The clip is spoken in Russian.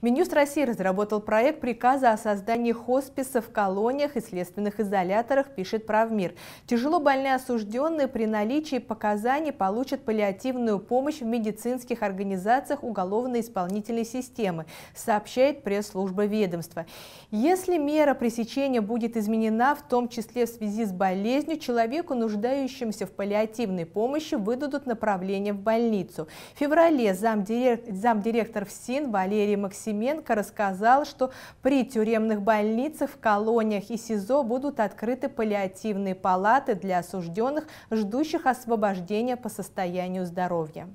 Минюст России разработал проект приказа о создании хосписа в колониях и следственных изоляторах, пишет Правмир. Тяжело больные осужденные при наличии показаний получат паллиативную помощь в медицинских организациях уголовно-исполнительной системы, сообщает пресс-служба ведомства. Если мера пресечения будет изменена, в том числе в связи с болезнью, человеку, нуждающимся в паллиативной помощи, выдадут направление в больницу. В феврале замдиректор, замдиректор ФСИН Валерий Максимович Максименко рассказал, что при тюремных больницах, в колониях и СИЗО будут открыты паллиативные палаты для осужденных, ждущих освобождения по состоянию здоровья.